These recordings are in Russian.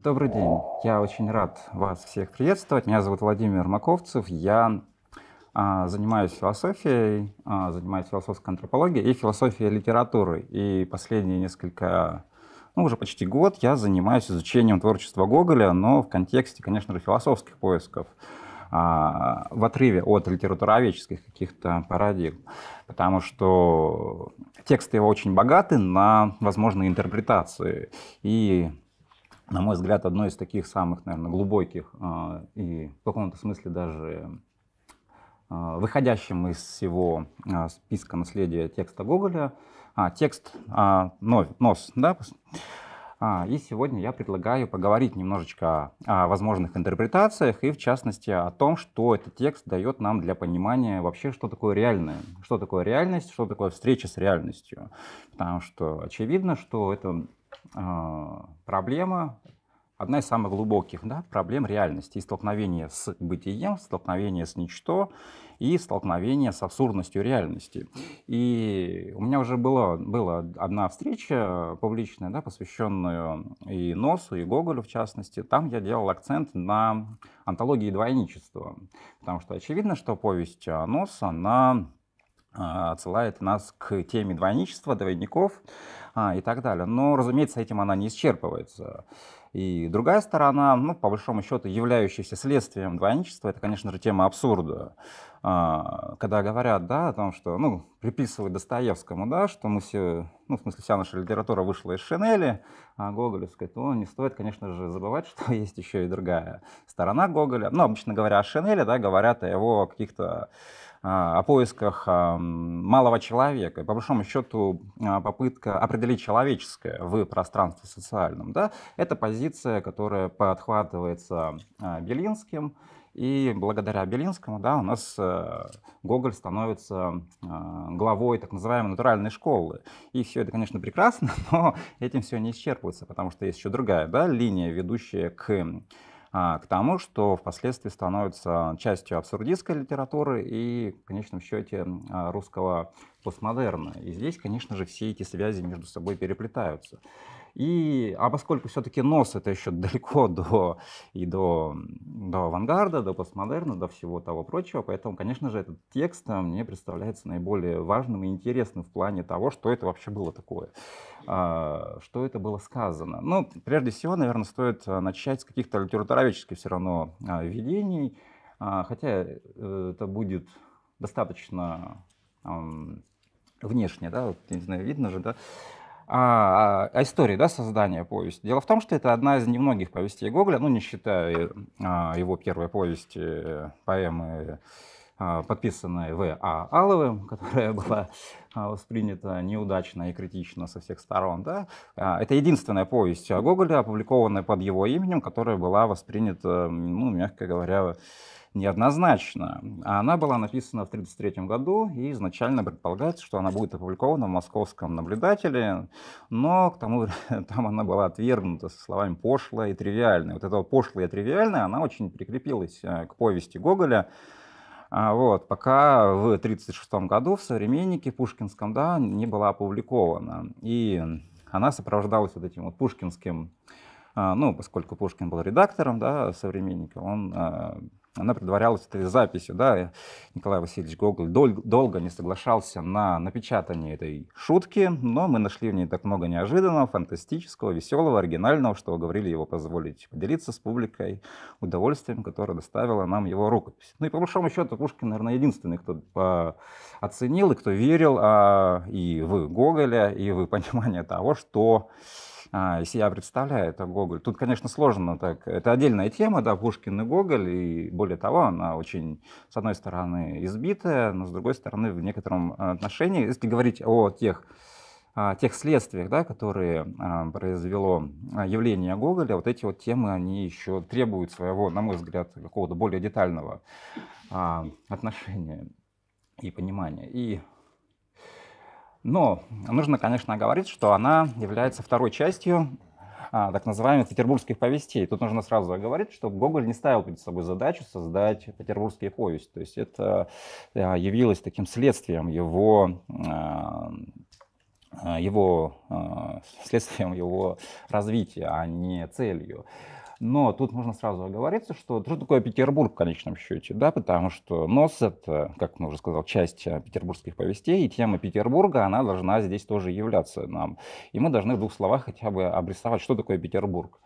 Добрый день. Я очень рад вас всех приветствовать. Меня зовут Владимир Маковцев. Я а, занимаюсь философией, а, занимаюсь философской антропологией и философией литературы. И последние несколько, ну уже почти год я занимаюсь изучением творчества Гоголя, но в контексте, конечно же, философских поисков а, в отрыве от литературоведческих каких-то парадигм, потому что тексты его очень богаты на возможные интерпретации. И на мой взгляд, одно из таких самых, наверное, глубоких э, и в каком-то смысле даже э, выходящим из всего э, списка наследия текста Гоголя, а, текст а, нос, да, а, и сегодня я предлагаю поговорить немножечко о возможных интерпретациях и, в частности, о том, что этот текст дает нам для понимания вообще, что такое реальное, что такое реальность, что такое встреча с реальностью. Потому что очевидно, что это Э, проблема, одна из самых глубоких да, проблем реальности и столкновение с бытием, столкновение с ничто и столкновение с абсурдностью реальности. И у меня уже была, была одна встреча публичная, да, посвященная и Носу, и Гоголю в частности. Там я делал акцент на антологии двойничества, потому что очевидно, что повесть Носа Нос, она а, отсылает нас к теме двойничества, двойников а, и так далее. Но, разумеется, этим она не исчерпывается. И другая сторона, ну, по большому счету, являющаяся следствием двойничества, это, конечно же, тема абсурда. А, когда говорят, да, о том, что, ну, приписывают Достоевскому, да, что мы все, ну, в смысле, вся наша литература вышла из Шинели, а Гоголевской, то не стоит, конечно же, забывать, что есть еще и другая сторона Гоголя. Ну, обычно говоря о Шинели, да, говорят о его каких-то а, о поисках малого человека, по большому счету а, попытка определить человеческое в пространстве социальном, да, это позиция, которая подхватывается а, Белинским, и благодаря Белинскому да, у нас Гоголь становится главой так называемой натуральной школы. И все это, конечно, прекрасно, но этим все не исчерпывается, потому что есть еще другая да, линия, ведущая к а, к тому, что впоследствии становится частью абсурдистской литературы и, в конечном счете, а, русского постмодерна. И здесь, конечно же, все эти связи между собой переплетаются. И, а поскольку все-таки нос это еще далеко до, и до, до авангарда, до постмодерна, до всего того прочего, поэтому, конечно же, этот текст э, мне представляется наиболее важным и интересным в плане того, что это вообще было такое, а, что это было сказано. Ну, прежде всего, наверное, стоит э, начать с каких-то литературоведческих все равно а, введений, а, хотя э, это будет достаточно внешне, да, вот, не знаю, видно же, да, а, о а, истории да, создания повести. Дело в том, что это одна из немногих повестей Гоголя, ну, не считая а, его первой повести, поэмы, а, подписанной В. А. Аловым, которая была а, воспринята неудачно и критично со всех сторон. Да? А, это единственная повесть Гоголя, опубликованная под его именем, которая была воспринята, ну, мягко говоря, неоднозначна. Она была написана в 1933 году, и изначально предполагается, что она будет опубликована в «Московском наблюдателе», но к тому там она была отвергнута со словами «пошлая» и «тривиальная». Вот эта вот «пошлая» и «тривиальная» она очень прикрепилась э, к повести Гоголя, а вот, пока в 1936 году в «Современнике» Пушкинском да, не была опубликована. И она сопровождалась вот этим вот пушкинским э, ну, поскольку Пушкин был редактором, да, современника, он э, она предварялась этой записью, да, Николай Васильевич Гоголь дол- долго не соглашался на напечатание этой шутки, но мы нашли в ней так много неожиданного, фантастического, веселого, оригинального, что уговорили его позволить поделиться с публикой удовольствием, которое доставила нам его рукопись. Ну и по большому счету Пушкин, наверное, единственный, кто а, оценил и кто верил а, и в Гоголя, и в понимание того, что а, из себя представляет Гоголь. Тут, конечно, сложно так. Это отдельная тема, да, Пушкин и Гоголь, и более того, она очень, с одной стороны, избитая, но с другой стороны, в некотором а, отношении, если говорить о тех а, тех следствиях, да, которые а, произвело явление Гоголя, вот эти вот темы, они еще требуют своего, на мой взгляд, какого-то более детального а, отношения и понимания. И но нужно, конечно, оговорить, что она является второй частью а, так называемых петербургских повестей. Тут нужно сразу оговорить, что Гоголь не ставил перед собой задачу создать петербургские повести. То есть это э, явилось таким следствием его э, э, его следствием его развития, а не целью. Но тут можно сразу оговориться, что что такое Петербург в конечном счете, да, потому что нос — это, как мы уже сказал, часть э, петербургских повестей, и тема Петербурга, она должна здесь тоже являться нам. И мы должны в двух словах хотя бы обрисовать, что такое Петербург.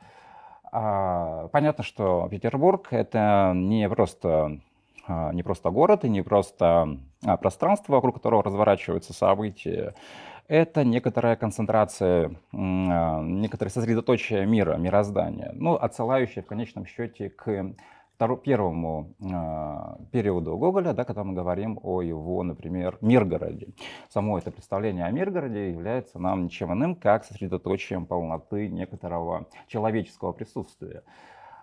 А, понятно, что Петербург — это не просто а, не просто город и не просто а, пространство, вокруг которого разворачиваются события, это некоторая концентрация, а, некоторое сосредоточие мира, мироздания, ну, отсылающее в конечном счете к первому э, периоду Гоголя, да, когда мы говорим о его, например, Миргороде. Само это представление о Миргороде является нам ничем иным, как сосредоточием полноты некоторого человеческого присутствия.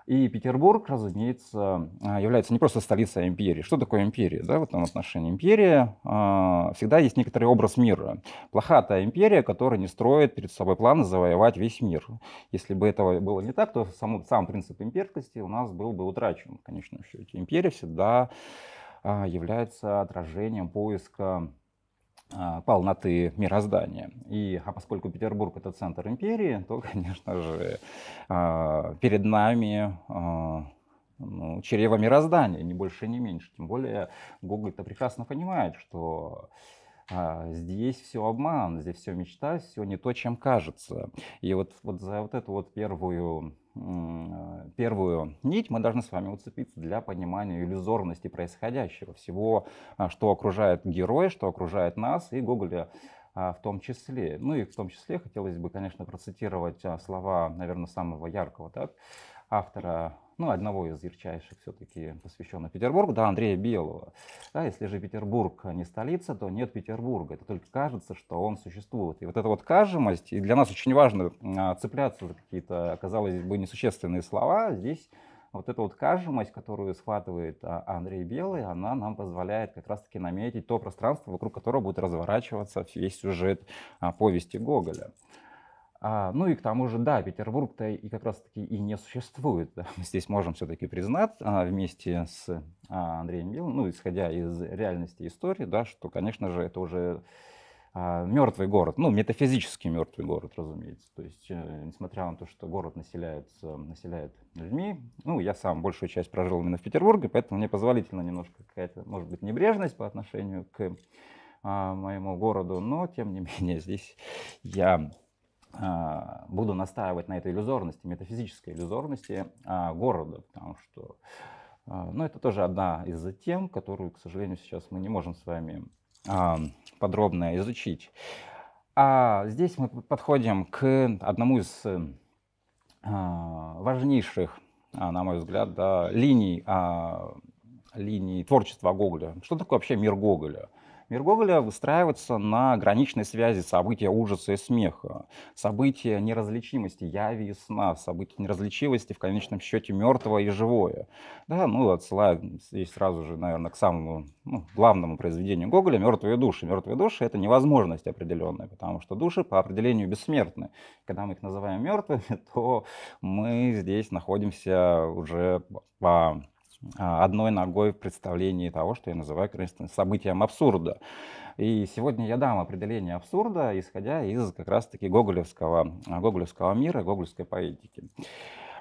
И Петербург, разумеется, а, является не просто столицей империи. Что такое империя да, в этом отношении? Империя а, всегда есть некоторый образ мира. Плохатая империя, которая не строит перед собой планы завоевать весь мир. Если бы этого было не так, то сам, сам принцип имперскости у нас был бы утрачен в конечном счете. Империя всегда а, является отражением поиска а, полноты мироздания. И, а поскольку Петербург — это центр империи, то, конечно же, а, перед нами а, ну, чрево мироздания, не больше, не меньше. Тем более Гоголь это прекрасно понимает, что здесь все обман, здесь все мечта, все не то, чем кажется. И вот, вот за вот эту вот первую Э, первую нить мы должны с вами уцепиться для понимания иллюзорности происходящего, всего, а, что окружает героя, что окружает нас и Гоголя а, в том числе. Ну и в том числе хотелось бы, конечно, процитировать а, слова, наверное, самого яркого так, автора ну, одного из ярчайших все-таки посвященных Петербургу, да, Андрея Белого. Да, если же Петербург не столица, то нет Петербурга. Это только кажется, что он существует. И вот эта вот кажемость, и для нас очень важно а, цепляться за какие-то, казалось бы, несущественные слова, здесь вот эта вот кажемость, которую схватывает а, Андрей Белый, она нам позволяет как раз-таки наметить то пространство, вокруг которого будет разворачиваться весь сюжет а, повести Гоголя. А, ну и к тому же, да, Петербург-то и как раз-таки и не существует. Да. Мы здесь можем все-таки признать а, вместе с а, Андреем Белым, ну, исходя из реальности истории, да, что, конечно же, это уже а, мертвый город, ну, метафизически мертвый город, разумеется. То есть, э, несмотря на то, что город населяется, населяет людьми, ну, я сам большую часть прожил именно в Петербурге, поэтому мне позволительно немножко какая-то, может быть, небрежность по отношению к а, моему городу, но, тем не менее, здесь я а, буду настаивать на этой иллюзорности, метафизической иллюзорности а, города, потому что а, ну, это тоже одна из тем, которую, к сожалению, сейчас мы не можем с вами подробно изучить. А здесь мы подходим к одному из важнейших, на мой взгляд, линий, линий творчества Гоголя. Что такое вообще мир Гоголя? Мир Гоголя выстраивается на граничной связи события ужаса и смеха, события неразличимости, яви и сна, события неразличимости, в конечном счете, мертвого и живое. Да, ну, отсылаю здесь сразу же, наверное, к самому ну, главному произведению Гоголя «Мертвые души». «Мертвые души» — это невозможность определенная, потому что души по определению бессмертны. Когда мы их называем мертвыми, то мы здесь находимся уже по а, одной ногой в представлении того, что я называю конечно, событием абсурда. И сегодня я дам определение абсурда, исходя из как раз-таки гоголевского, гоголевского мира, гоголевской поэтики.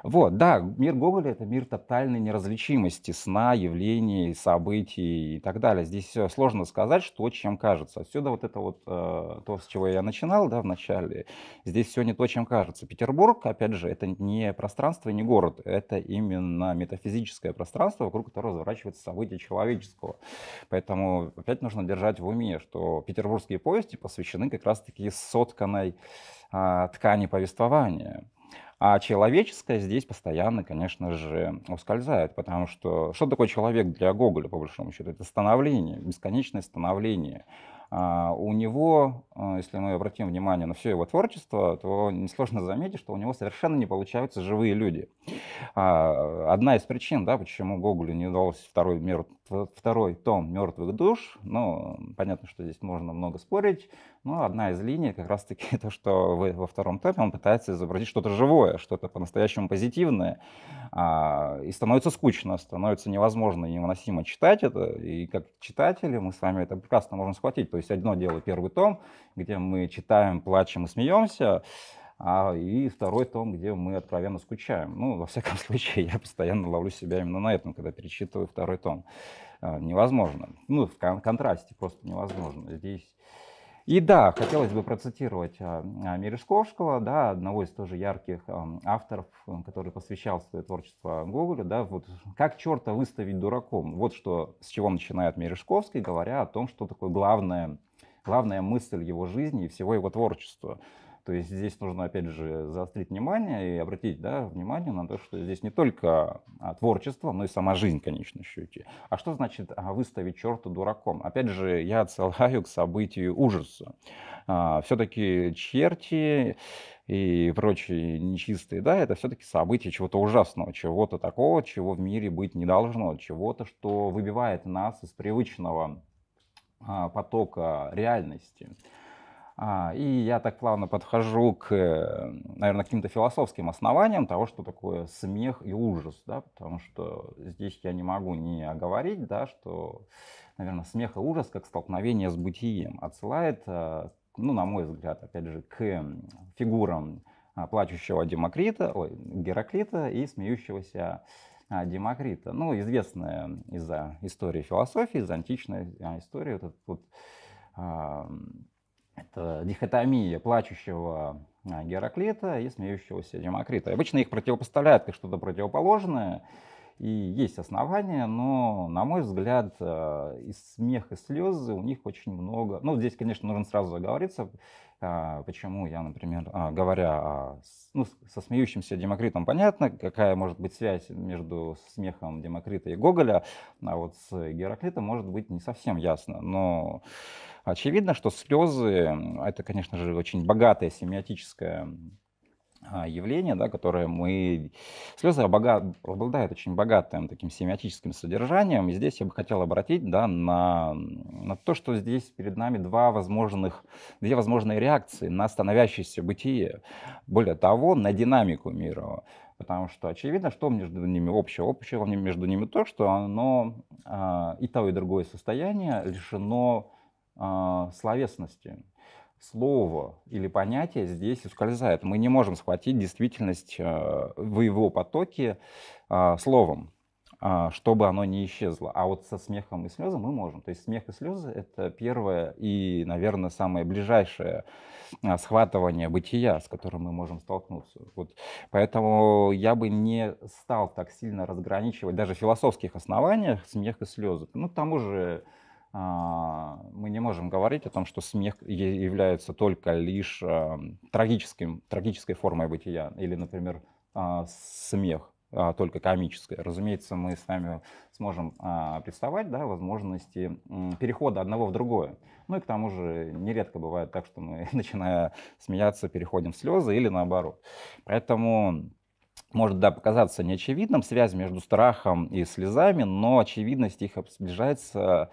Вот, да, мир Гоголя — это мир тотальной неразличимости сна, явлений, событий и так далее. Здесь все сложно сказать, что чем кажется. Отсюда вот это вот э, то, с чего я начинал, да, вначале. Здесь все не то, чем кажется. Петербург, опять же, это не пространство, не город. Это именно метафизическое пространство, вокруг которого разворачивается события человеческого. Поэтому опять нужно держать в уме, что петербургские повести посвящены как раз-таки сотканной э, ткани повествования. А человеческое здесь постоянно, конечно же, ускользает, потому что что такое человек для Гоголя, по большому счету? Это становление, бесконечное становление. Uh, у него, э, если мы обратим внимание на все его творчество, то несложно заметить, что у него совершенно не получаются живые люди. Uh, одна из причин, да, почему Гоголю не удалось второй мир второй том «Мертвых душ». Ну, понятно, что здесь можно много спорить, но одна из линий как раз-таки то, что вы во втором томе он пытается изобразить что-то живое, что-то по-настоящему позитивное, а, и становится скучно, становится невозможно и невыносимо читать это, и как читатели мы с вами это прекрасно можем схватить. То есть одно дело первый том, где мы читаем, плачем и смеемся, а и второй том, где мы откровенно скучаем. Ну, во всяком случае, я постоянно ловлю себя именно на этом, когда перечитываю второй том. А, невозможно. Ну, в кон- контрасте просто невозможно. Здесь и да, хотелось бы процитировать а, а, Мережковского, да, одного из тоже ярких авторов, который посвящал свое творчество Гоголю, да, вот как черта выставить дураком. Вот что, с чего начинает Мережковский, говоря о том, что такое главная, главная мысль его жизни и всего его творчества. То есть здесь нужно, опять же, заострить внимание и обратить да, внимание на то, что здесь не только а, творчество, но и сама жизнь, конечно, счете. А что значит а, выставить черта дураком? Опять же, я отсылаю к событию ужаса. А, все-таки черти и прочие нечистые, да, это все-таки событие чего-то ужасного, чего-то такого, чего в мире быть не должно, чего-то, что выбивает нас из привычного потока реальности. А, и я так плавно подхожу к, э, наверное, каким-то философским основаниям того, что такое смех и ужас, да, потому что здесь я не могу не оговорить, да, что, наверное, смех и ужас как столкновение с бытием отсылает, э, ну, на мой взгляд, опять же, к фигурам а, плачущего Демокрита, ой, Гераклита и смеющегося а, Демокрита. Ну, известная из-за истории философии, из античной истории, вот этот вот это дихотомия плачущего а, Гераклита и смеющегося Демокрита. Обычно их противопоставляют как что-то противоположное. И есть основания, но, на мой взгляд, а, и смех, и слезы у них очень много. Ну, здесь, конечно, нужно сразу заговориться, а, почему я, например, а, говоря ну, со смеющимся Демокритом, понятно, какая может быть связь между смехом Демокрита и Гоголя, а вот с Гераклитом может быть не совсем ясно. Но очевидно, что слезы, это, конечно же, очень богатая семиотическая а, явление, да, которое мы... Слезы обогат... обладают очень богатым таким семиотическим содержанием. И здесь я бы хотел обратить да, на... на то, что здесь перед нами два возможных... две возможные реакции на становящееся бытие. Более того, на динамику мира. Потому что очевидно, что между ними общего. Общего между ними то, что оно а, и то, и другое состояние лишено а, словесности слово или понятие здесь ускользает. Мы не можем схватить действительность э, в его потоке э, словом, э, чтобы оно не исчезло. А вот со смехом и слезами мы можем. То есть смех и слезы — это первое и, наверное, самое ближайшее схватывание бытия, с которым мы можем столкнуться. Вот. Поэтому я бы не стал так сильно разграничивать даже в философских основаниях смех и слезы. Ну, к тому же можем говорить о том, что смех является только лишь эм, трагическим, трагической формой бытия, или, например, а, смех а, только комическое. Разумеется, мы с вами сможем а, представать да, возможности перехода одного в другое. Ну и к тому же нередко бывает так, что мы, начиная смеяться, переходим в слезы или наоборот. Поэтому может да, показаться неочевидным связь между страхом и слезами, но очевидность их сближается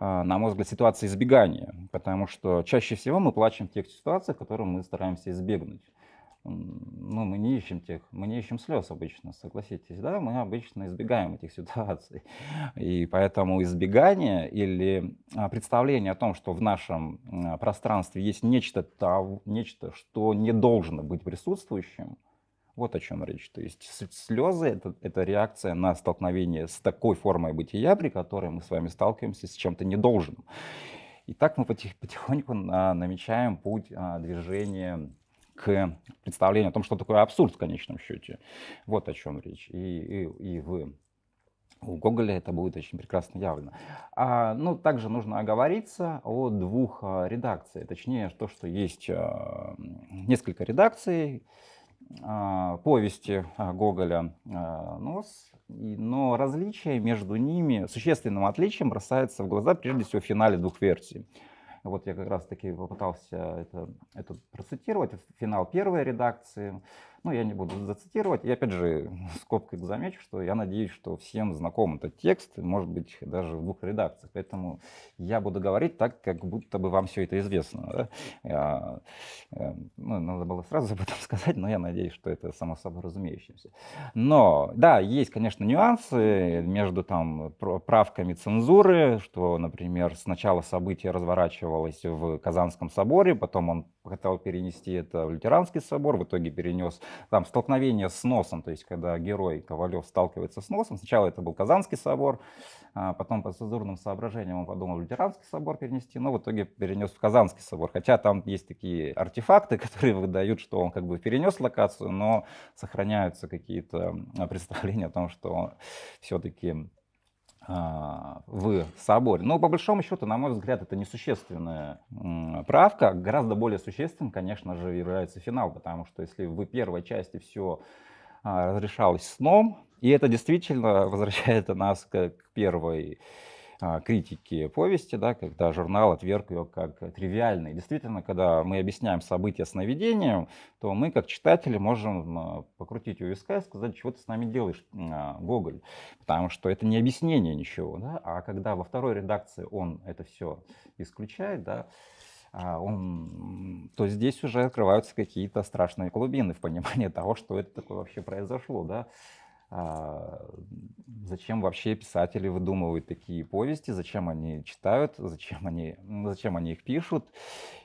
а, на мой взгляд, ситуации избегания, потому что чаще всего мы плачем в тех ситуациях, которые мы стараемся избегнуть. Ну, мы не ищем тех, мы не ищем слез обычно, согласитесь, да, мы обычно избегаем этих ситуаций. И поэтому избегание или а, представление о том, что в нашем а, пространстве есть нечто, того, нечто что не должно быть присутствующим – вот о чем речь. То есть слезы это, это реакция на столкновение с такой формой бытия, при которой мы с вами сталкиваемся с чем-то недолжным. И так мы потихоньку намечаем путь а, движения к представлению о том, что такое абсурд в конечном счете. Вот о чем речь. И, и, и в у Гоголя это будет очень прекрасно явно. А, ну, также нужно оговориться о двух а, редакциях, точнее, то, что есть а, несколько редакций, а, повести а, Гоголя. А, «Нос», ну, но различие между ними, существенным отличием бросается в глаза прежде всего в финале двух версий. Вот я как раз таки попытался это, это процитировать. Финал первой редакции ну, я не буду зацитировать. И опять же, скобкой замечу, что я надеюсь, что всем знаком этот текст, может быть, даже в двух редакциях. Поэтому я буду говорить так, как будто бы вам все это известно. Да? Я, а, эм, ну, надо было сразу об этом сказать, но я надеюсь, что это само собой разумеющееся. Но, да, есть, конечно, нюансы между там правками цензуры, что, например, сначала событие разворачивалось в Казанском соборе, потом он хотел перенести это в Лютеранский собор, в итоге перенес там столкновение с носом, то есть когда герой Ковалев сталкивается с носом. Сначала это был Казанский собор, а потом по цензурным соображениям он подумал Лютеранский собор перенести, но в итоге перенес в Казанский собор. Хотя там есть такие артефакты, которые выдают, что он как бы перенес локацию, но сохраняются какие-то представления о том, что все-таки а, в соборе. Но по большому счету, на мой взгляд, это несущественная правка. Гораздо более существенным, конечно же, является финал, потому что если в первой части все а, разрешалось сном, и это действительно возвращает нас к первой а, критики повести, да, когда журнал отверг ее как тривиальный. Действительно, когда мы объясняем события сновидением, то мы, как читатели, можем а, покрутить у виска и сказать, чего ты с нами делаешь, а, Гоголь. Потому что это не объяснение ничего. Да? А когда во второй редакции он это все исключает, да, он, то здесь уже открываются какие-то страшные глубины в понимании того, что это такое вообще произошло. Да? А, зачем вообще писатели выдумывают такие повести, зачем они читают, зачем они, зачем они их пишут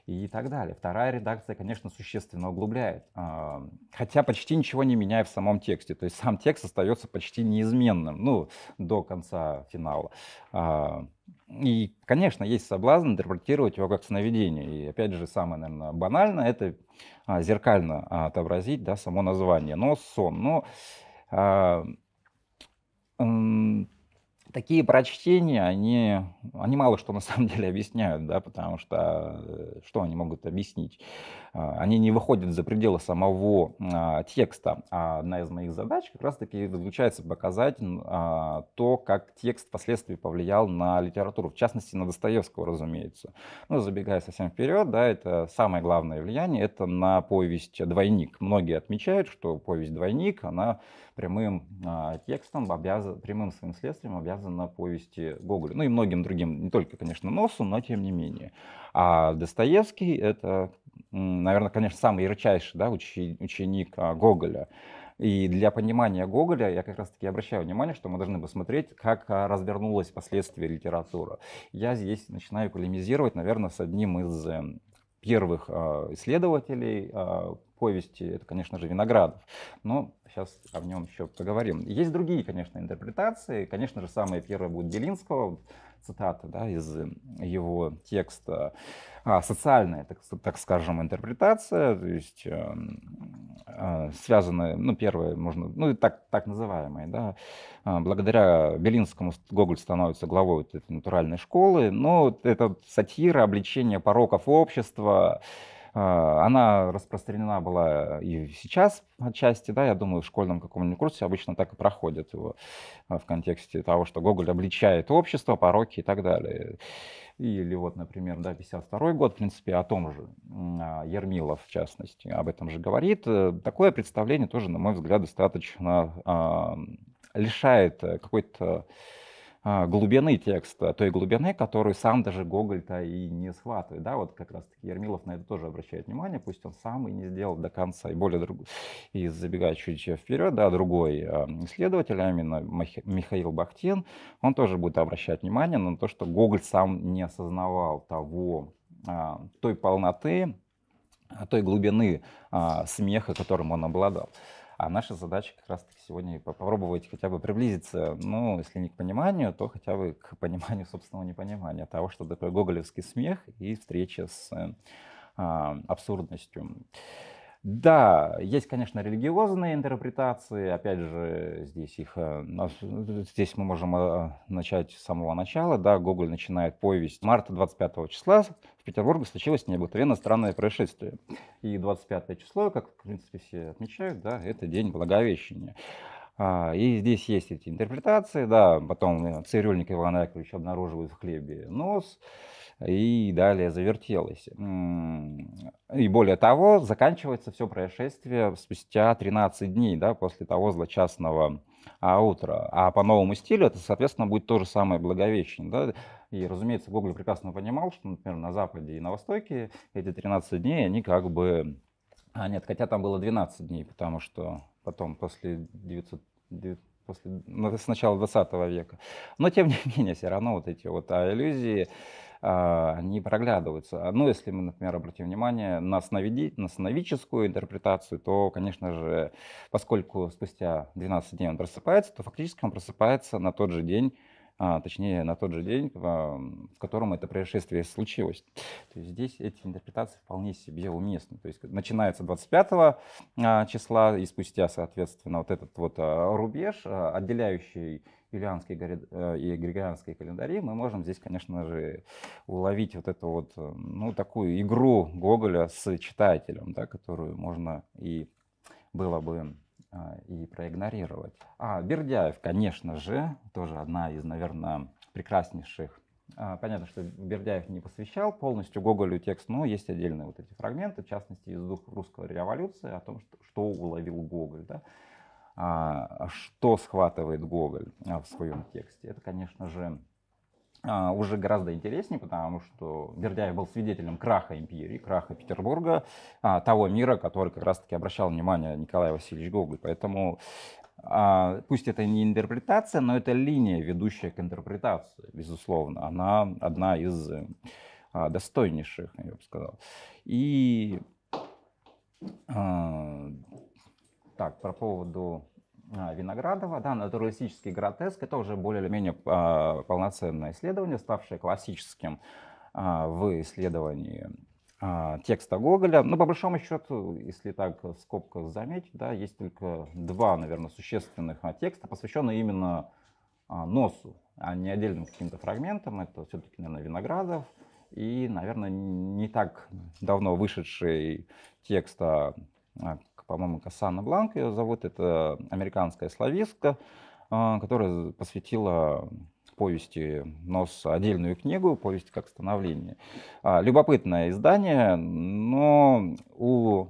и так далее. Вторая редакция, конечно, существенно углубляет, а, хотя почти ничего не меняя в самом тексте. То есть сам текст остается почти неизменным, ну, до конца финала. А, и, конечно, есть соблазн интерпретировать его как сновидение. И, опять же, самое, наверное, банальное — это зеркально отобразить да, само название, но сон. Но а, такие прочтения, они, они мало что на самом деле объясняют, да, потому что э, что они могут объяснить? А, они не выходят за пределы самого а, текста. А одна из моих задач как раз-таки заключается показать а, то, как текст впоследствии повлиял на литературу, в частности, на Достоевского, разумеется. Ну, забегая совсем вперед, да, это самое главное влияние, это на повесть «Двойник». Многие отмечают, что повесть «Двойник», она прямым э, текстом, обязан, прямым своим следствием обязана повести Гоголя. Ну и многим другим, не только, конечно, Носу, но тем не менее. А Достоевский — это, наверное, конечно, самый ярчайший да, ученик а, Гоголя. И для понимания Гоголя я как раз-таки обращаю внимание, что мы должны бы смотреть, как а, развернулась впоследствии литература. Я здесь начинаю полемизировать, наверное, с одним из эм, первых исследователей повести, это, конечно же, Виноградов. Но сейчас о нем еще поговорим. Есть другие, конечно, интерпретации. Конечно же, самая первая будет Белинского, цитата да, из его текста. А, социальная, так, так скажем, интерпретация, то есть э, э, связанная, ну, первая можно, ну, так, так называемая, да, а, благодаря Белинскому Гоголь становится главой вот этой натуральной школы, но это сатира, обличение пороков общества, а, она распространена была и сейчас отчасти, да, я думаю, в школьном каком-нибудь курсе обычно так и проходят его а, в контексте того, что Гоголь обличает общество, пороки и так далее. Или вот, например, да, 52 год, в принципе, о том же а, Ермилов, в частности, об этом же говорит. Э, такое представление тоже, на мой взгляд, достаточно лишает э, какой-то а, глубины текста, той глубины, которую сам даже Гоголь-то и не схватывает. Да, вот как раз-таки Ермилов на это тоже обращает внимание, пусть он сам и не сделал до конца. И более друг... и забегая чуть вперед, да, другой а, исследователь, а именно Михаил Бахтин, он тоже будет обращать внимание на то, что Гоголь сам не осознавал того, а, той полноты, той глубины смеха, которым он обладал. А наша задача как раз-таки сегодня попробовать хотя бы приблизиться, ну, если не к пониманию, то хотя бы к пониманию собственного непонимания того, что такое гоголевский смех и встреча с э, а, абсурдностью. Да, есть, конечно, религиозные интерпретации, опять же, здесь их, э, здесь мы можем э, начать с самого начала, да, Гоголь начинает повесть. Марта 25 числа в Петербурге случилось необыкновенно странное происшествие. И 25 число, как, в принципе, все отмечают, да, это день Благовещения. А, и здесь есть эти интерпретации, да, потом э, цирюльник Иван Яковлевич обнаруживает в хлебе нос, и далее завертелось. И более того, заканчивается все происшествие спустя 13 дней да, после того злочастного а, утра. А по новому стилю это, соответственно, будет то же самое Благовещение. Да? И, разумеется, Гоголь прекрасно понимал, что, например, на Западе и на Востоке эти 13 дней, они как бы... А нет, хотя там было 12 дней, потому что потом после 900 после, с начала 20 века. Но, тем не менее, все равно вот эти вот а, иллюзии, они а, проглядываются. Но ну, если мы, например, обратим внимание на, сновиди, на сновидческую интерпретацию, то, конечно же, поскольку спустя 12 дней он просыпается, то фактически он просыпается на тот же день, а, точнее, на тот же день, а, в котором это происшествие случилось. То есть здесь эти интерпретации вполне себе уместны. То есть начинается 25 а, числа, и спустя, соответственно, вот этот вот рубеж, отделяющий юлианские э, и григорианские календари, мы можем здесь, конечно же, уловить вот эту вот, э, ну, такую игру Гоголя с читателем, да, которую можно и было бы э, и проигнорировать. А Бердяев, конечно же, тоже одна из, наверное, прекраснейших Понятно, что Бердяев не посвящал полностью Гоголю текст, но есть отдельные вот эти фрагменты, в частности, из духа русской революции, о том, что, что уловил Гоголь. Да? А, что схватывает Гоголь а, в своем тексте. Это, конечно же, а, уже гораздо интереснее, потому что Бердяев был свидетелем краха империи, краха Петербурга, того мира, который как раз-таки обращал внимание Николай Васильевич Гоголь. Поэтому пусть это не интерпретация, но это линия, ведущая к интерпретации, безусловно. Она одна из достойнейших, я бы сказал. И так, про поводу а, Виноградова, да, натуралистический гротеск, это уже более или менее а, полноценное исследование, ставшее классическим а, в исследовании текста Гоголя. Но ну, по большому счету, если так в скобках заметить, да, есть только два, наверное, существенных текста, посвященные именно носу, а не отдельным каким-то фрагментам. Это все-таки, наверное, Виноградов и, наверное, не так давно вышедший текст по-моему, Кассана Бланк ее зовут, это американская славистка, а, которая посвятила повести «Нос» отдельную книгу, повесть как становление. А, любопытное издание, но у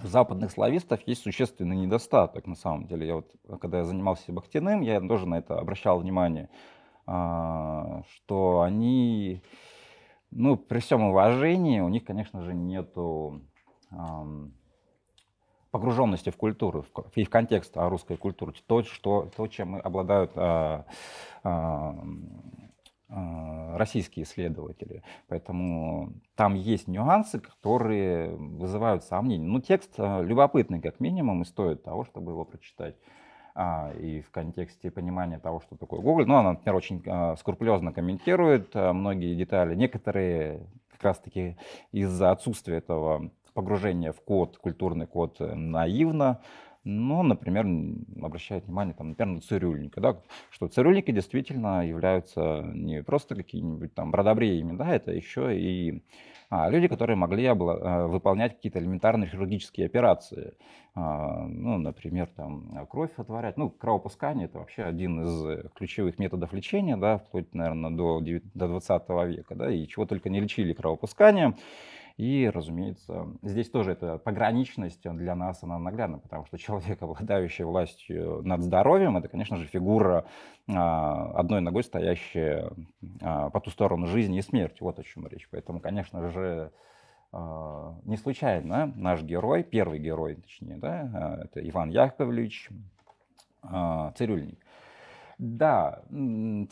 западных славистов есть существенный недостаток, на самом деле. Я вот, когда я занимался Бахтиным, я тоже на это обращал внимание, а, что они, ну, при всем уважении, у них, конечно же, нету погруженности в культуру и в контекст русской культуры, то, что, то чем обладают а, а, а, российские исследователи. Поэтому там есть нюансы, которые вызывают сомнения. но ну, текст а, любопытный, как минимум, и стоит того, чтобы его прочитать. А, и в контексте понимания того, что такое Google. Ну, она, например, очень а, скрупулезно комментирует а, многие детали. Некоторые как раз-таки из-за отсутствия этого погружение в код, культурный код э, наивно, но, например, обращает внимание, там, например, на цирюльника, да, что цирюльники действительно являются не просто какими-нибудь там бродобреями, да, это еще и а, люди, которые могли обла- э, выполнять какие-то элементарные хирургические операции, а, ну, например, там, кровь отворять, ну, кровопускание это вообще один из э, ключевых методов лечения, да, вплоть, наверное, до, 9, до 20 века, да, и чего только не лечили кровопусканием, и, разумеется, здесь тоже эта пограничность для нас, она наглядна, потому что человек, обладающий властью над здоровьем, это, конечно же, фигура а, одной ногой стоящая а, по ту сторону жизни и смерти. Вот о чем речь. Поэтому, конечно же, а, не случайно наш герой, первый герой, точнее, да, это Иван Яковлевич Цирюльник. Да,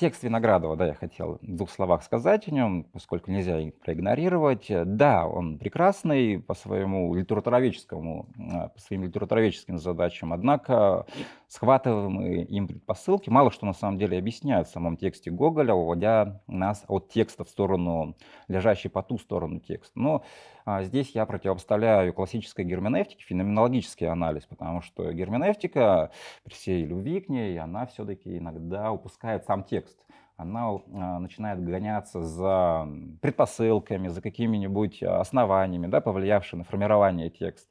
текст Виноградова, да, я хотел в двух словах сказать о нем, поскольку нельзя их проигнорировать. Да, он прекрасный по своему литературоведческому, а, по своим литературоведческим задачам, однако схватываемые им предпосылки мало что на самом деле объясняют в самом тексте Гоголя, уводя нас от текста в сторону, лежащий по ту сторону текста. Но а здесь я противопоставляю классической герменевтике феноменологический анализ, потому что герменевтика, при всей любви к ней, она все-таки иногда упускает сам текст она э, начинает гоняться за предпосылками, за какими-нибудь а, основаниями, да, повлиявшими на формирование текста.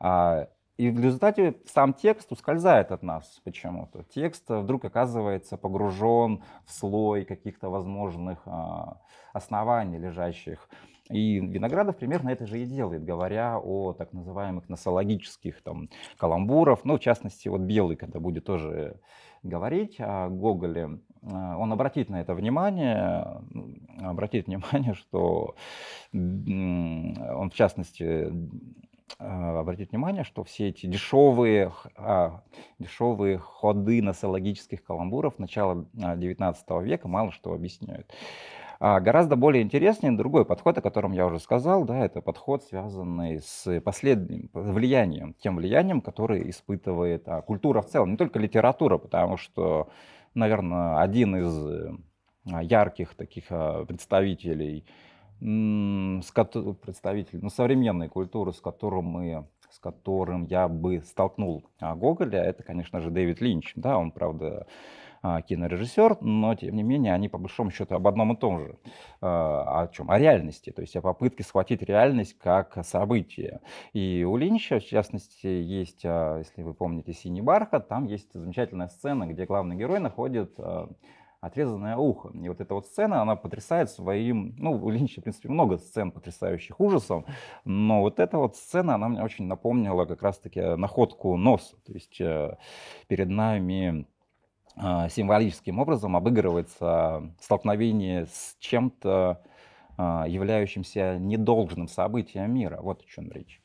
А и в результате сам текст ускользает от нас почему-то. Текст э, вдруг оказывается погружен в слой каких-то возможных а, оснований, лежащих. И Виноградов примерно это же и делает, говоря о так называемых носологических там, каламбуров. Ну, в частности, вот Белый, когда будет тоже говорить о Гоголе, э, он обратит на это внимание, обратит внимание, что он, в частности, Э, обратить внимание, что все эти дешевые, а, дешевые ходы носологических каламбуров начала XIX а, века мало что объясняют. А, гораздо более интереснее другой подход, о котором я уже сказал, да, это подход, связанный с последним влиянием, тем влиянием, которое испытывает а, культура в целом, не только литература, потому что, наверное, один из э, ярких таких представителей с представитель ну, современной культуры, с которым мы с которым я бы столкнул а, Гоголя, это, конечно же, Дэвид Линч. Да, он, правда, а, кинорежиссер, но тем не менее они по большому счету об одном и том же. А, о чем? О реальности, то есть о попытке схватить реальность как событие. И у Линча, в частности, есть, если вы помните, «Синий бархат», там есть замечательная сцена, где главный герой находит отрезанное ухо. И вот эта вот сцена, она потрясает своим... Ну, у Линча, в принципе, много сцен, потрясающих ужасом, но вот эта вот сцена, она мне очень напомнила как раз-таки находку носа. То есть э, перед нами э, символическим образом обыгрывается столкновение с чем-то, э, являющимся недолжным событием мира. Вот о чем речь.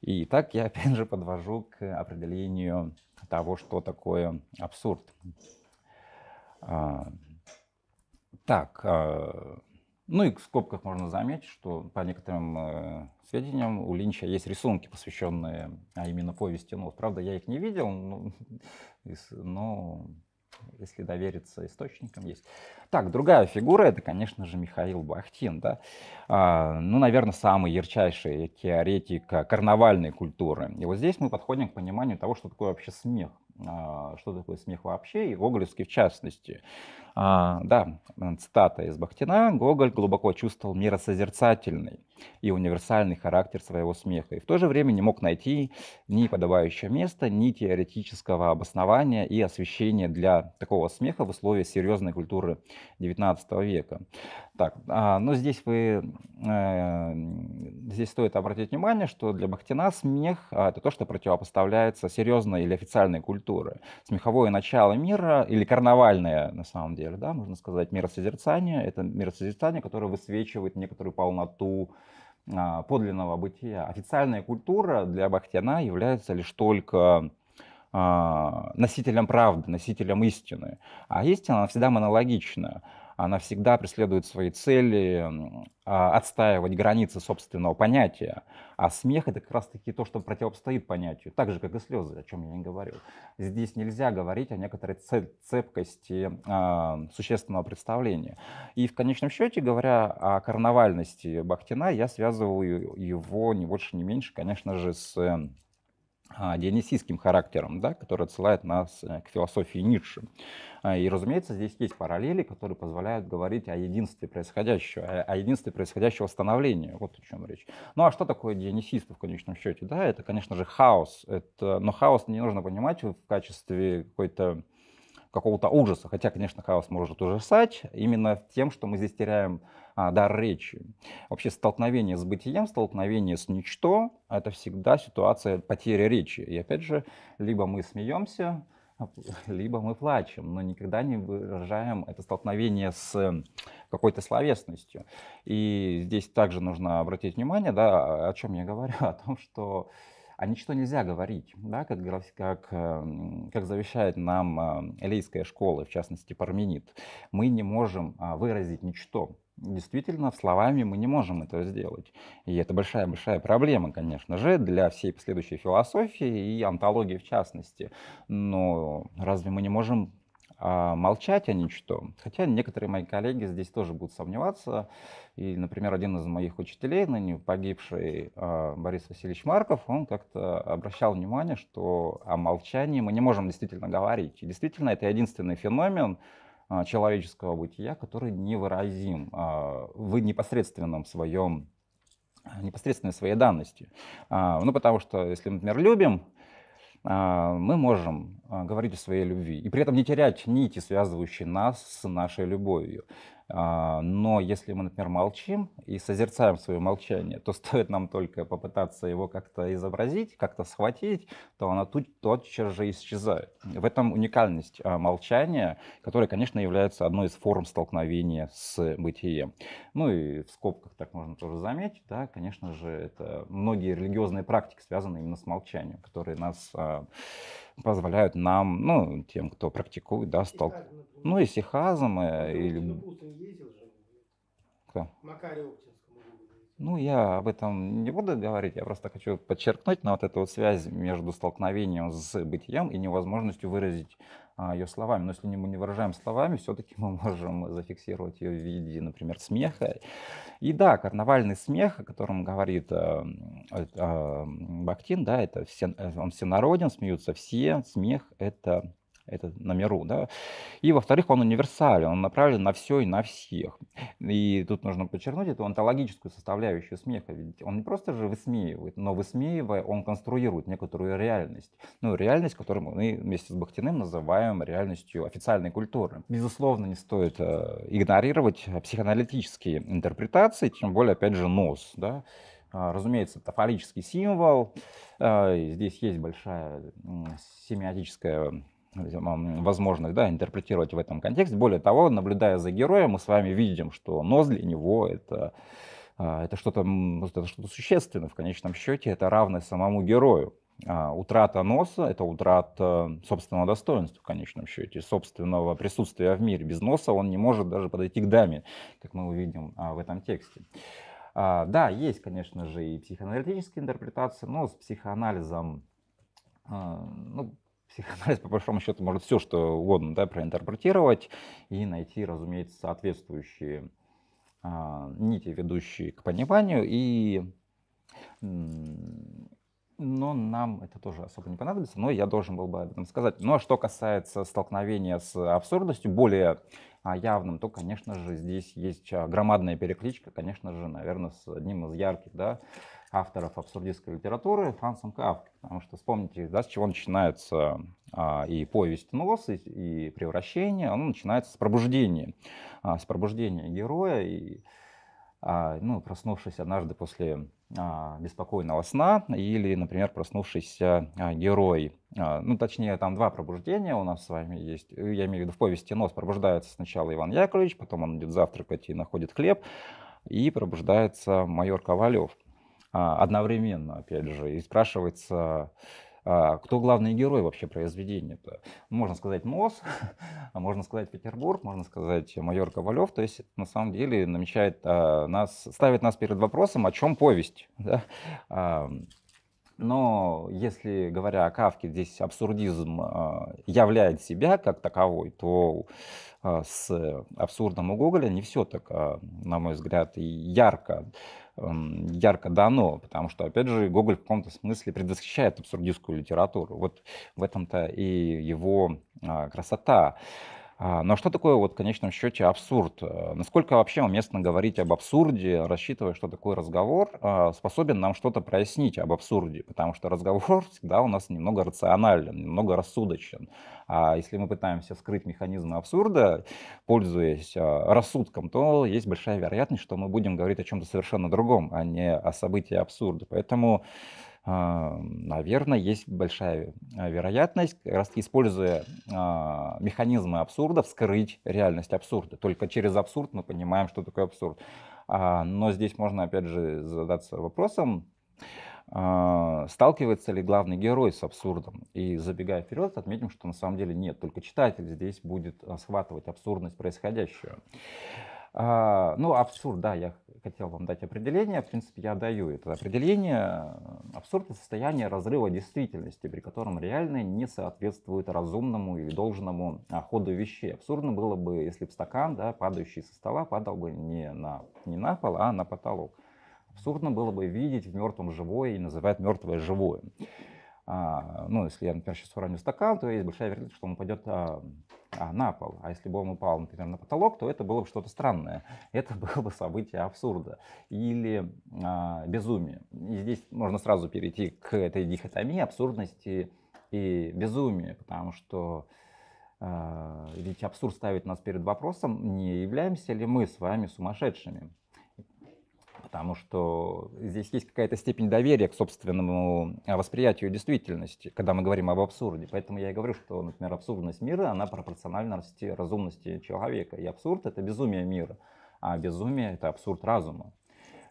И так я, опять же, подвожу к определению того, что такое абсурд. А, так, а, ну и в скобках можно заметить, что по некоторым э, сведениям у Линча есть рисунки, посвященные а именно повести Нос. Ну, правда, я их не видел, но, но если довериться источникам, есть. Так, другая фигура, это, конечно же, Михаил Бахтин, да, а, ну, наверное, самый ярчайший теоретик э, карнавальной культуры. И вот здесь мы подходим к пониманию того, что такое вообще смех. А, что такое смех вообще, и гоголевский в частности. А, да, цитата из Бахтина. Гоголь глубоко чувствовал миросозерцательный и универсальный характер своего смеха, и в то же время не мог найти ни подобающее место, ни теоретического обоснования и освещения для такого смеха в условиях серьезной культуры XIX века. Так, а, но здесь вы, э, здесь стоит обратить внимание, что для Бахтина смех а, это то, что противопоставляется серьезной или официальной культуре. Смеховое начало мира или карнавальное, на самом деле, мир, да, можно сказать, миросозерцание. Это миросозерцание, которое высвечивает некоторую полноту а, подлинного бытия. Официальная культура для Бахтина является лишь только а, носителем правды, носителем истины. А истина, она всегда монологична она всегда преследует свои цели а, отстаивать границы собственного понятия. А смех — это как раз-таки то, что противостоит понятию, так же, как и слезы, о чем я не говорил. Здесь нельзя говорить о некоторой цепкости а, существенного представления. И в конечном счете, говоря о карнавальности Бахтина, я связываю его не больше, не меньше, конечно же, с а, дионисийским характером, да, который отсылает нас э, к философии Ницше. А, и, разумеется, здесь есть параллели, которые позволяют говорить о единстве происходящего, э, о единстве происходящего становления. Вот о чем речь. Ну а что такое дионисисты в конечном счете? Да, это, конечно же, хаос. Это, но хаос не нужно понимать в качестве какой-то какого-то ужаса. Хотя, конечно, хаос может ужасать именно тем, что мы здесь теряем а, дар речи. Вообще столкновение с бытием, столкновение с ничто — это всегда ситуация потери речи. И опять же, либо мы смеемся, либо мы плачем, но никогда не выражаем это столкновение с какой-то словесностью. И здесь также нужно обратить внимание, да, о чем я говорю, о том, что а ничто нельзя говорить, да, как, как, эм, как завещает нам эм, элейская школа, в частности Парменид. Мы не можем а, выразить ничто. Действительно, словами мы не можем это сделать. И это большая-большая проблема, конечно же, для всей последующей философии и антологии в частности. Но разве мы не можем а, молчать о ничто. Хотя некоторые мои коллеги здесь тоже будут сомневаться. И, например, один из моих учителей, ныне погибший а, Борис Васильевич Марков, он как-то обращал внимание, что о молчании мы не можем действительно говорить. И действительно, это единственный феномен, а, человеческого бытия, который невыразим в непосредственном своем непосредственной своей данности. Ну, потому что, если мы, например, любим, а, мы можем а, говорить о своей любви и при этом не терять нити, связывающие нас с нашей любовью. А, но если мы, например, молчим и созерцаем свое молчание, то стоит нам только попытаться его как-то изобразить, как-то схватить, то оно тут тотчас же исчезает. В этом уникальность а, молчания, которое, конечно, является одной из форм столкновения с бытием. Ну и в скобках так можно тоже заметить, да, конечно же, это многие религиозные практики связаны именно с молчанием, которые нас а, позволяют нам, ну, тем, кто практикует, да, столб... Ну, и сихазм, э, или... Макарий Оптин. Ну, я об этом не буду говорить, я просто хочу подчеркнуть на вот эту вот связь между столкновением с бытием и невозможностью выразить а, ее словами. Но если мы не выражаем словами, все-таки мы можем зафиксировать ее в виде, например, смеха. И да, карнавальный смех, о котором говорит а, эм, а, э, эм, Бактин, да, это все, э, он всенароден, смеются все, смех — это это на миру, да. И, во-вторых, он универсален, он направлен на все и на всех. И тут нужно подчеркнуть эту онтологическую составляющую смеха, ведь он не просто же высмеивает, но высмеивая, он конструирует некоторую реальность. Ну, реальность, которую мы вместе с Бахтиным называем реальностью официальной культуры. Безусловно, не стоит э, игнорировать психоаналитические интерпретации, тем более, опять же, нос, да. А, разумеется, тафалический символ. А, здесь есть большая семиотическая возможность да, интерпретировать в этом контексте. Более того, наблюдая за героем, мы с вами видим, что нос для него это, а, это что-то что существенное в конечном счете, это равно самому герою. А утрата носа – это утрата собственного достоинства в конечном счете, собственного присутствия в мире. Без носа он не может даже подойти к даме, как мы увидим а, в этом тексте. А, да, есть, конечно же, и психоаналитические интерпретации, но с психоанализом ну, психоанализ, по большому счету, может все, что угодно да, проинтерпретировать и найти, разумеется, соответствующие а, нити, ведущие к пониманию. И, но нам это тоже особо не понадобится, но я должен был бы об этом сказать. Но что касается столкновения с абсурдностью, более а, явным, то, конечно же, здесь есть а, громадная перекличка, конечно же, наверное, с одним из ярких, да, авторов абсурдистской литературы Франсом Кавки. Потому что вспомните, да, с чего начинается а, и повесть «Нос», и, и «Превращение». Оно начинается с пробуждения, а, с пробуждения героя. И, а, ну, проснувшись однажды после а, беспокойного сна, или, например, проснувшийся а, герой. А, ну, точнее, там два пробуждения у нас с вами есть. Э, я имею в виду, в повести «Нос» пробуждается сначала Иван Яковлевич, потом он идет завтракать и находит хлеб, и пробуждается майор Ковалев. А, одновременно, опять же, и спрашивается, а, кто главный герой вообще произведения-то? Можно сказать Мос, можно сказать Петербург, можно сказать майор Ковалев. То есть на самом деле намечает а, нас, ставит нас перед вопросом, о чем повесть. Да? Но если, говоря о Кавке, здесь абсурдизм являет себя как таковой, то с абсурдом у Гоголя не все так, на мой взгляд, ярко ярко дано, потому что, опять же, Гоголь в каком-то смысле предвосхищает абсурдистскую литературу. Вот в этом-то и его а, красота. А, но что такое, вот, в конечном счете, абсурд? Э, насколько вообще уместно говорить об абсурде, рассчитывая, что такой разговор а, способен нам что-то прояснить об абсурде? Потому что разговор всегда у нас немного рационален, немного рассудочен. А если мы пытаемся скрыть механизмы абсурда, пользуясь а, рассудком, то есть большая вероятность, что мы будем говорить о чем-то совершенно другом, а не о событии абсурда. Поэтому а, наверное, есть большая а, вероятность, как раз используя а, механизмы абсурда, вскрыть реальность абсурда. Только через абсурд мы понимаем, что такое абсурд. Но здесь можно, опять же, задаться вопросом, сталкивается ли главный герой с абсурдом. И забегая вперед, отметим, что на самом деле нет, только читатель здесь будет схватывать абсурдность происходящего. А, ну, абсурд, да, я хотел вам дать определение. В принципе, я даю это определение. Абсурд — это состояние разрыва действительности, при котором реальное не соответствует разумному или должному а, ходу вещей. Абсурдно было бы, если бы стакан, да, падающий со стола, падал бы не на, не на пол, а на потолок. Абсурдно было бы видеть в мертвом живое и называть мертвое живое. А, ну, если я, например, сейчас уроню стакан, то есть большая вероятность, что он упадет а, а, на пол. А если бы он упал, например, на потолок, то это было бы что-то странное. Это было бы событие абсурда или а, безумия. И здесь можно сразу перейти к этой дихотомии абсурдности и безумия, потому что а, ведь абсурд ставит нас перед вопросом, не являемся ли мы с вами сумасшедшими потому что здесь есть какая-то степень доверия к собственному э, восприятию действительности, когда мы говорим об абсурде. Поэтому я и говорю, что, например, абсурдность мира, она пропорциональна расти разумности человека. И абсурд — это безумие мира, а безумие — это абсурд разума.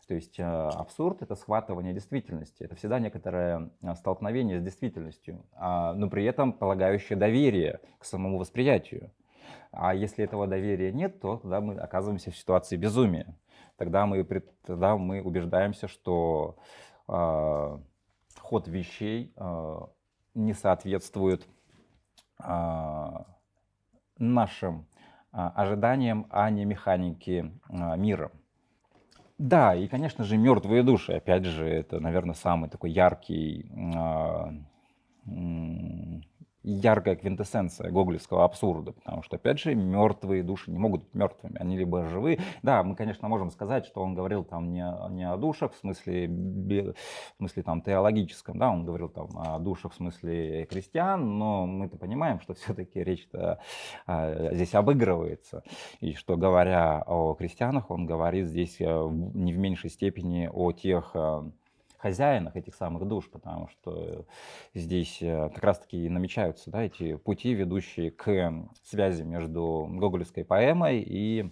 То есть э, абсурд — это схватывание действительности, это всегда некоторое э, столкновение с действительностью, а, но при этом полагающее доверие к самому восприятию. А если этого доверия нет, то тогда мы оказываемся в ситуации безумия тогда мы, тогда мы убеждаемся, что э, ход вещей э, не соответствует э, нашим э, ожиданиям, а не механике э, мира. Да, и, конечно же, мертвые души. Опять же, это, наверное, самый такой яркий э, яркая квинтэссенция гоголевского абсурда, потому что, опять же, мертвые души не могут быть мертвыми, они либо живы. Да, мы, конечно, можем сказать, что он говорил там не, не о душах в смысле, в смысле там теологическом, да, он говорил там о душах в смысле крестьян, но мы-то понимаем, что все-таки речь-то а, здесь обыгрывается, и что, говоря о крестьянах, он говорит здесь э, не в меньшей степени о тех э, хозяинах этих самых душ, потому что э, здесь э, как раз-таки и намечаются да, эти пути, ведущие к связи между гоголевской поэмой и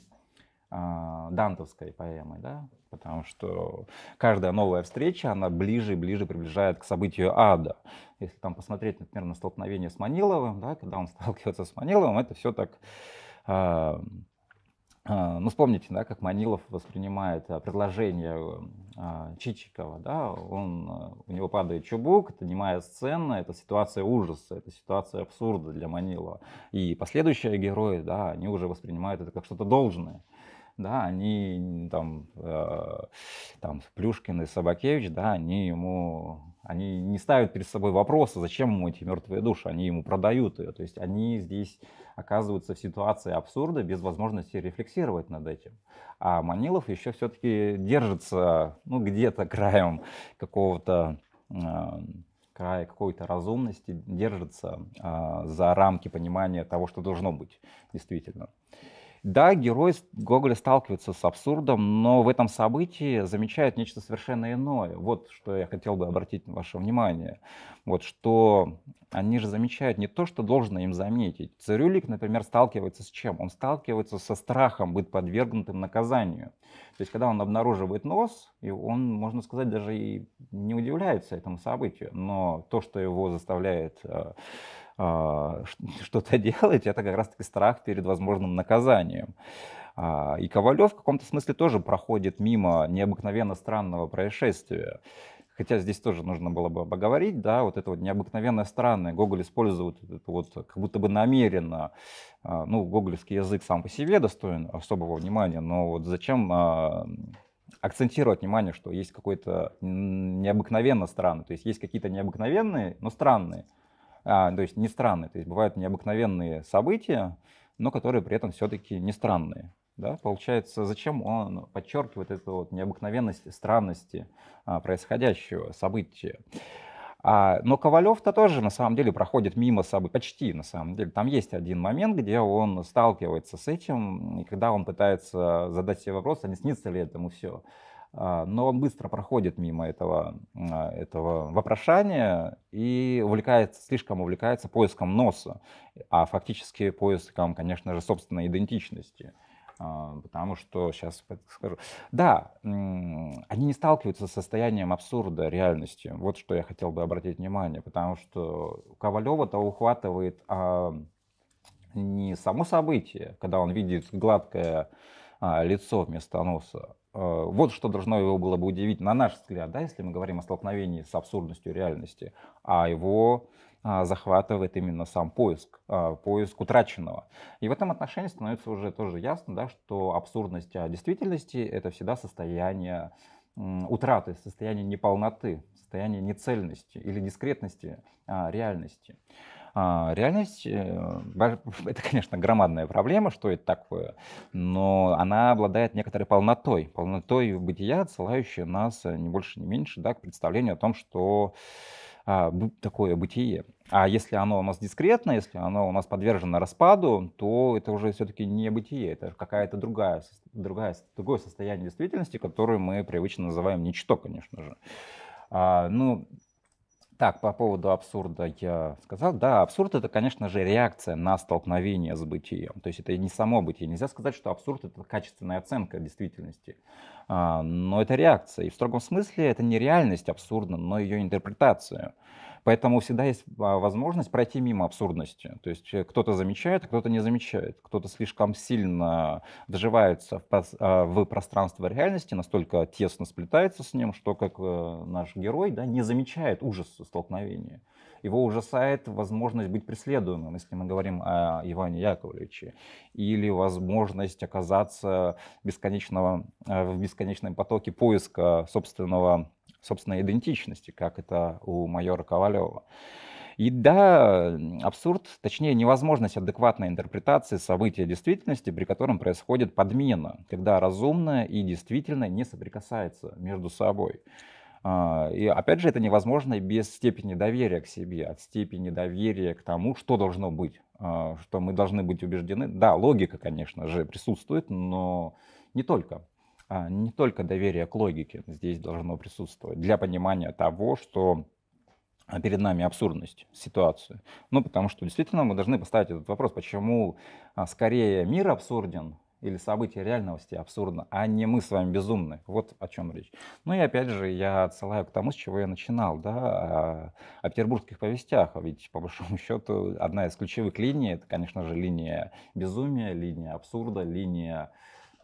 а, дантовской поэмой, да? потому что каждая новая встреча, она ближе и ближе приближает к событию ада. Если там посмотреть, например, на столкновение с Маниловым, да, когда он сталкивается с Маниловым, это все так э, а, ну, вспомните, да, как Манилов воспринимает а, предложение а, Чичикова, да, он, у него падает чубук, это немая сцена, это ситуация ужаса, это ситуация абсурда для Манилова. И последующие герои, да, они уже воспринимают это как что-то должное. Да, они там, э, там Плюшкин и Собакевич, да, они ему они не ставят перед собой вопроса, зачем ему эти мертвые души, они ему продают ее. То есть они здесь оказываются в ситуации абсурда без возможности рефлексировать над этим. А Манилов еще все-таки держится ну, где-то краем какого-то а, края какой-то разумности, держится э, за рамки понимания того, что должно быть действительно. Э, да, герой Гоголя сталкивается с абсурдом, но в этом событии замечает нечто совершенно иное. Вот что я хотел бы обратить ваше внимание. Вот что они же замечают не то, что должно им заметить. Цирюлик, например, сталкивается с чем? Он сталкивается со страхом быть подвергнутым наказанию. То есть, когда он обнаруживает нос, и он, можно сказать, даже и не удивляется этому событию, но то, что его заставляет э, а, что-то делать. это как раз-таки страх перед возможным наказанием. А, и Ковалев в каком-то смысле тоже проходит мимо необыкновенно странного происшествия. Хотя здесь тоже нужно было бы поговорить, да, вот это вот необыкновенно странное. Гоголь использует это вот как будто бы намеренно. А, ну, гоголевский язык сам по себе достоин особого внимания, но вот зачем акцентировать внимание, что есть какой-то необыкновенно странный, то есть есть какие-то необыкновенные, но странные а, то есть не странные. То есть бывают необыкновенные события, но которые при этом все-таки не странные. Да? Получается, зачем он подчеркивает эту вот необыкновенность, странности а, происходящего события? А, но Ковалев-то тоже на самом деле проходит мимо собой, почти на самом деле. Там есть один момент, где он сталкивается с этим, и когда он пытается задать себе вопрос, а не снится ли этому все. А, но он быстро проходит мимо этого, а, этого вопрошания и увлекается, слишком увлекается поиском носа, а фактически поиском, конечно же, собственной идентичности. А, потому что, сейчас скажу, да, они не сталкиваются с состоянием абсурда реальности. Вот что я хотел бы обратить внимание, потому что Ковалева-то ухватывает а, не само событие, когда он видит гладкое а, лицо вместо носа. А, вот что должно его было бы удивить, на наш взгляд, да, если мы говорим о столкновении с абсурдностью реальности, а его а, захватывает именно сам поиск, поиск утраченного. И в этом отношении становится уже тоже ясно, да, что абсурдность действительности — это всегда состояние утраты, состояние неполноты, состояние нецельности или дискретности реальности. А, реальность, э, это, конечно, громадная проблема, что это такое, но она обладает некоторой полнотой, полнотой бытия, отсылающей нас э, не больше, не меньше да, к представлению о том, что а, такое бытие. А если оно у нас дискретно, если оно у нас подвержено распаду, то это уже все-таки не бытие, это какая-то другая, другая, другое состояние действительности, которое мы привычно называем ничто, конечно же. А, ну, так, по поводу абсурда я сказал. Да, абсурд это, конечно же, реакция на столкновение с бытием. То есть это не само бытие. Нельзя сказать, что абсурд это качественная оценка действительности. А, но это реакция. И в строгом смысле это не реальность абсурдна, но ее интерпретация. Поэтому всегда есть а, возможность пройти мимо абсурдности. То есть э, кто-то замечает, а кто-то не замечает. Кто-то слишком сильно доживается а, в пространство реальности, настолько тесно сплетается с ним, что как э, наш герой да, не замечает ужас столкновения. Его ужасает возможность быть преследуемым, если мы говорим о Иване Яковлевиче, или возможность оказаться бесконечного, э, в бесконечном потоке поиска собственного собственной идентичности, как это у майора Ковалева. И да, абсурд, точнее невозможность адекватной интерпретации события действительности, при котором происходит подмена, когда разумное и действительное не соприкасается между собой. А, и опять же, это невозможно без степени доверия к себе, от степени доверия к тому, что должно быть, а, что мы должны быть убеждены. Да, логика, конечно же, присутствует, но не только. А, не только доверие к логике здесь должно присутствовать для понимания того, что а, перед нами абсурдность ситуации. Ну, потому что действительно мы должны поставить этот вопрос, почему а, скорее мир абсурден, или события реальности абсурдно, а не мы с вами безумны. Вот о чем речь. Ну и опять же, я отсылаю к тому, с чего я начинал, да, о, о петербургских повестях. Ведь, по большому счету, одна из ключевых линий, это, конечно же, линия безумия, линия абсурда, линия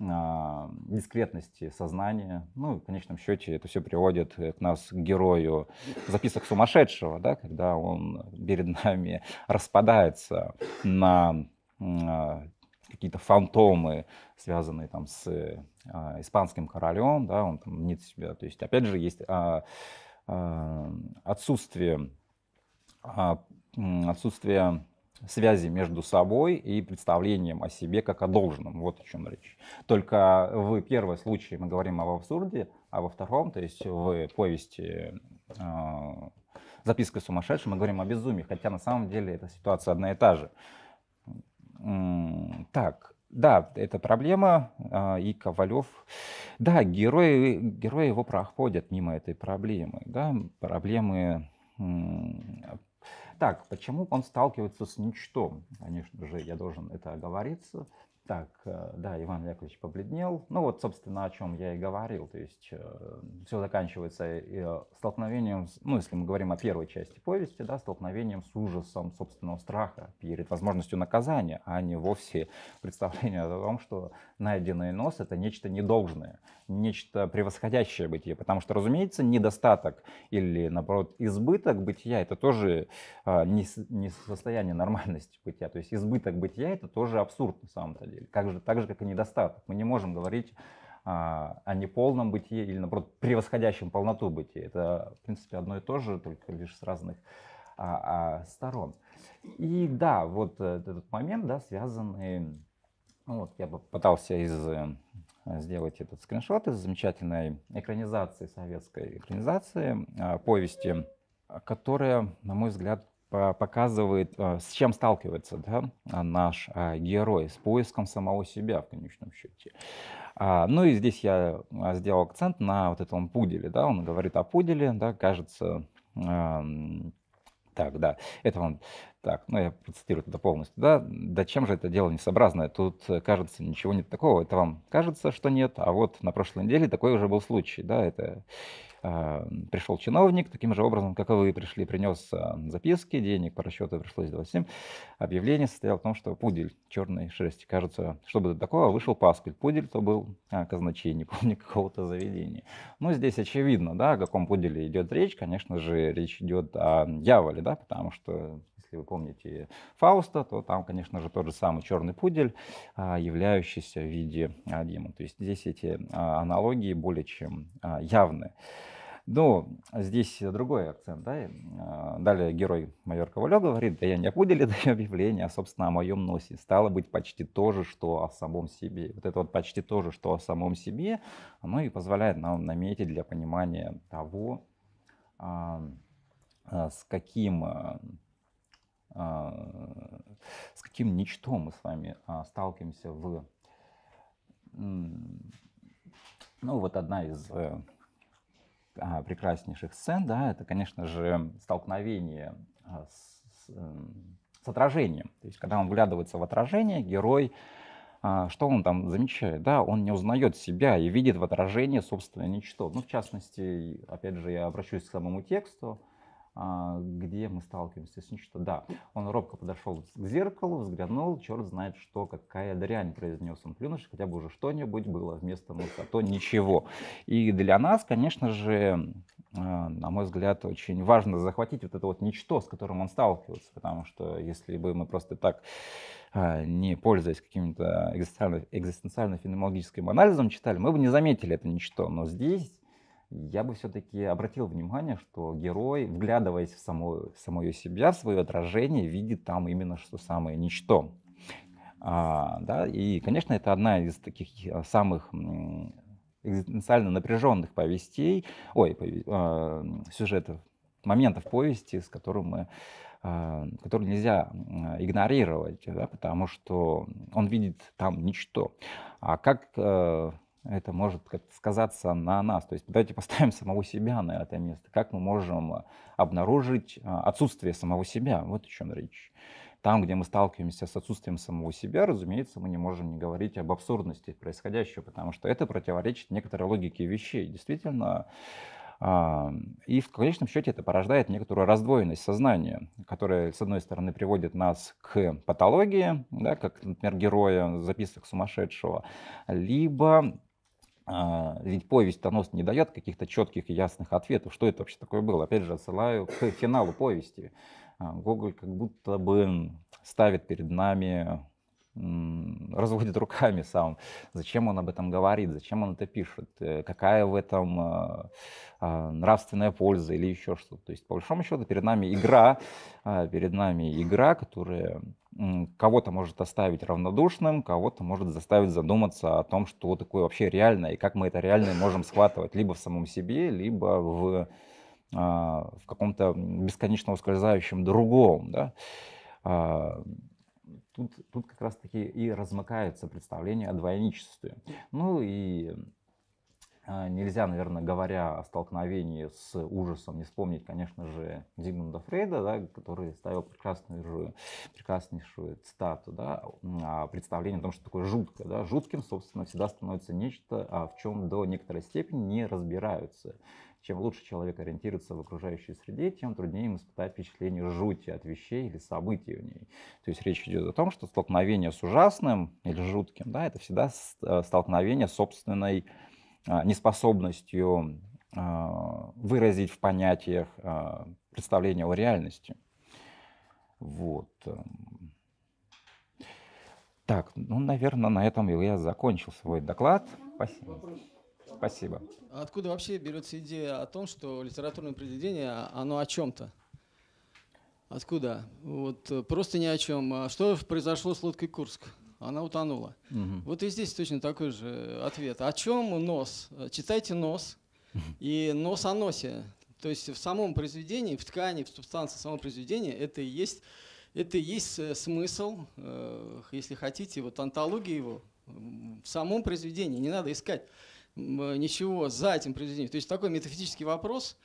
а, дискретности сознания. Ну, в конечном счете это все приводит э, к нас к герою записок сумасшедшего, да, когда он перед нами распадается на а, какие-то фантомы, связанные там с э, испанским королем, да, он там нет себя. То есть, опять же, есть а, а, отсутствие, а, отсутствие связи между собой и представлением о себе как о должном. Вот о чем речь. Только в первом случае мы говорим об абсурде, а во втором, то есть в повести э, «Записка сумасшедшего» мы говорим о безумии, хотя на самом деле эта ситуация одна и та же. Так, да, это проблема, э, и Ковалев... Да, герои, герои его проходят мимо этой проблемы, да, проблемы так, почему он сталкивается с ничтом? Конечно же, я должен это оговориться. Так, э, да, Иван Яковлевич побледнел. Ну вот, собственно, о чем я и говорил. То есть э, все заканчивается э, столкновением, ну если мы говорим о первой части повести, да, столкновением с ужасом собственного страха перед возможностью наказания, а не вовсе представление о том, что найденный нос это нечто недолжное, нечто превосходящее бытие. Потому что, разумеется, недостаток или, наоборот, избыток бытия это тоже не состояние нормальности бытия. То есть избыток бытия это тоже абсурд на самом деле деле, как же, так же, как и недостаток. Мы не можем говорить а, о неполном бытии или, наоборот, превосходящем полноту бытия. Это, в принципе, одно и то же, только лишь с разных а, а, сторон. И да, вот э, этот момент, да, связанный... Ну, вот я пытался из, э, сделать этот скриншот из замечательной экранизации, советской экранизации, а, повести, которая, на мой взгляд, показывает, э, с чем сталкивается да, наш э, герой, с поиском самого себя в конечном счете. А, ну и здесь я э, сделал акцент на вот этом пуделе. Да, он говорит о пуделе, да, кажется, так, да, это он так, ну я процитирую это полностью. Да, да чем же это дело несообразное? Тут, э, кажется, ничего нет такого. Это вам кажется, что нет, а вот на прошлой неделе такой уже был случай. Да, это а, пришел чиновник, таким же образом, как и вы пришли, принес а, записки, денег по расчету пришлось 27. Объявление состояло в том, что пудель черной шерсти. Кажется, чтобы бы это такого, вышел паспорт Пудель то был а, казначей, не помню, какого-то заведения. Ну, здесь очевидно, да, о каком пуделе идет речь. Конечно же, речь идет о дьяволе, да, потому что если вы помните Фауста, то там, конечно же, тот же самый черный пудель, а, являющийся в виде а, демона. То есть здесь эти а, аналогии более чем явны. Но ну, здесь другой акцент. Да? Далее герой майор Ковалев говорит, да я не о пуделе даю объявление, а, собственно, о моем носе. Стало быть, почти то же, что о самом себе. Вот это вот почти то же, что о самом себе, оно и позволяет нам наметить для понимания того, с каким а, с каким ничтом мы с вами а, сталкиваемся в... Ну, вот одна из э, а, прекраснейших сцен, да, это, конечно же, столкновение с, эм, с отражением. То есть, когда он вглядывается в отражение, герой, что он там замечает? Да, он не узнает себя и видит в отражении собственное ничто. Ну, в частности, опять же, я обращусь к самому тексту, а, где мы сталкиваемся с нечто. Да, он робко подошел к зеркалу, взглянул, черт знает что, какая дрянь произнес он плюнувший, хотя бы уже что-нибудь было вместо ну, а то ничего. И для нас, конечно же, а, на мой взгляд, очень важно захватить вот это вот ничто, с которым он сталкивается, потому что если бы мы просто так а, не пользуясь каким-то экзистенциально-феноменологическим анализом, читали, мы бы не заметили это ничто. Но здесь я бы все-таки обратил внимание, что герой, вглядываясь в само, самое себя, в свое отражение, видит там именно что самое ничто. А, да, и, конечно, это одна из таких а, самых экзистенциально напряженных повестей, ой, пове, э, а, сюжетов, моментов повести, с которым мы э, который нельзя игнорировать, да, потому что он видит там ничто. А как э, это может как-то сказаться на нас. То есть давайте поставим самого себя на это место. Как мы можем э, обнаружить э, отсутствие самого себя? Вот о чем речь. Там, где мы сталкиваемся с отсутствием самого себя, разумеется, мы не можем не говорить об абсурдности происходящего, потому что это противоречит некоторой логике вещей. Действительно, а, и в конечном счете это порождает некоторую раздвоенность сознания, которая, с одной стороны, приводит нас к патологии, да, как, например, героя записок сумасшедшего, либо а, ведь повесть Тонос не дает каких-то четких и ясных ответов, что это вообще такое было. Опять же, отсылаю к финалу повести. А, Гоголь как будто бы ставит перед нами разводит руками сам. Зачем он об этом говорит, зачем он это пишет, э, какая в этом а, а, нравственная польза или еще что-то. То есть, по большому счету, перед нами игра, а, перед нами игра, которая кого-то может оставить равнодушным, кого-то может заставить задуматься о том, что такое вообще реальное и как мы это реальное можем схватывать либо в самом себе, либо в, в каком-то бесконечно ускользающем другом. Да? Тут, тут как раз-таки и размыкается представление о двойничестве. Ну и а, нельзя, наверное, говоря о столкновении с ужасом, не вспомнить, конечно же, Зигмунда Фрейда, да, который ставил прекрасную, прекраснейшую цитату да, а, представление, представлении о том, что такое жуткое. Да. Жутким, собственно, всегда становится нечто, а в чем до некоторой степени не разбираются чем лучше человек ориентируется в окружающей среде, тем труднее им испытать впечатление жути от вещей или событий в ней. То есть речь идет о том, что столкновение с ужасным или жутким, да, это всегда э, столкновение с собственной э, неспособностью э, выразить в понятиях представление о реальности. Вот. Эм. Так, ну, наверное, на этом я закончил свой доклад. Спасибо. Спасибо. А откуда вообще берется идея о том, что литературное произведение, оно о чем-то? Откуда? Вот э, просто ни о чем. А что произошло с лодкой Курск? Она утонула. Угу. Вот и здесь точно такой же э, ответ. О чем нос? Э, читайте нос. И нос о носе. То есть в самом произведении, в ткани, в субстанции самого произведения это и есть, это и есть смысл, если хотите, вот антология его в самом произведении. Не надо искать Э, ничего за этим произведением. То есть такой метафизический вопрос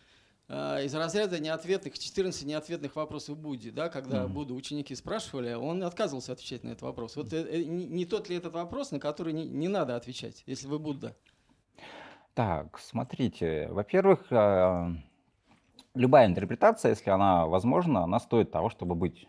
э, из разряда неответных, 14 неответных вопросов Будди, да, когда mm-hmm. Будду ученики спрашивали, он отказывался отвечать на этот вопрос. Вот э, э, не, не тот ли этот вопрос, на который не, не надо отвечать, если вы Будда? Так, смотрите, во-первых, э, любая интерпретация, если она возможна, она стоит того, чтобы быть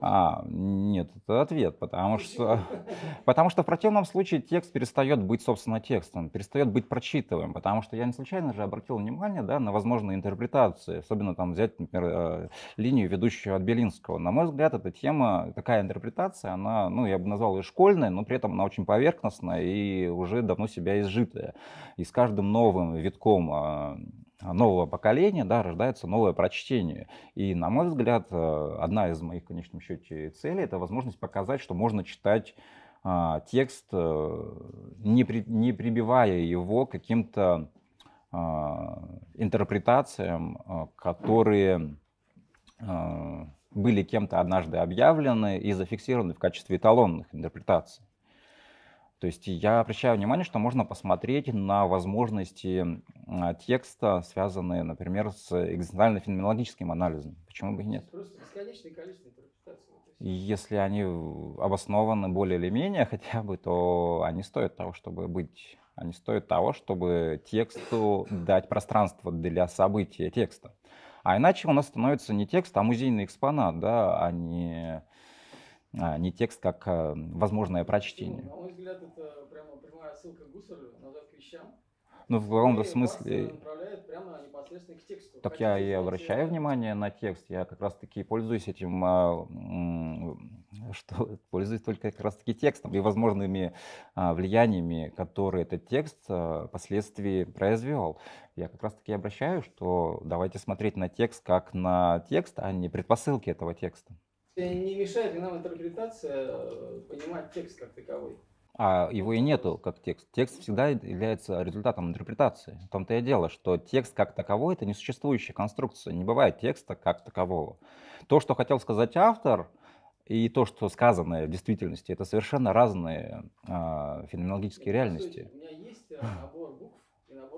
а, нет, это ответ, потому что, потому что в противном случае текст перестает быть, собственно, текстом, перестает быть прочитываем, потому что я не случайно же обратил внимание да, на возможные интерпретации, особенно там взять, например, э, линию, ведущую от Белинского. На мой взгляд, эта тема, такая интерпретация, она, ну, я бы назвал ее школьной, но при этом она очень поверхностная и уже давно себя изжитая. И с каждым новым витком а, а, нового поколения, да, рождается новое прочтение. И, на мой взгляд, э, одна из моих, в конечном счете, целей — это возможность показать, что можно читать а, текст, э, не, при, не прибивая его каким-то а, интерпретациям, а, которые были кем-то однажды объявлены и зафиксированы в качестве эталонных интерпретаций. То есть я обращаю внимание, что можно посмотреть на возможности а, текста, связанные, например, с экзистенциально-феноменологическим анализом. Почему бы и нет? Просто бесконечное количество Если они обоснованы более или менее хотя бы, то они стоят того, чтобы быть. Они стоят того, чтобы тексту дать пространство для события текста. А иначе у нас становится не текст, а музейный экспонат, да, а не а, не текст, как а, возможное прочтение. Ну, на мой взгляд, это прямо прямая ссылка к Гусарю, назад к вещам. Ну, в каком-то смысле... Э, так я и обращаю э, внимание на текст, я как раз-таки пользуюсь этим, а, что пользуюсь только как раз-таки текстом и возможными влияниями, которые этот текст впоследствии произвел. Я как раз-таки обращаю, что давайте смотреть на текст как на текст, а не предпосылки этого текста. Не мешает ли нам интерпретация э, понимать текст как таковой? А его и нету как текст. Текст всегда является результатом интерпретации. В том-то и дело, что текст как таковой — это несуществующая конструкция. Не бывает текста как такового. То, что хотел сказать автор, и то, что сказанное в действительности, это совершенно разные э, феноменологические ну, реальности. У меня есть набор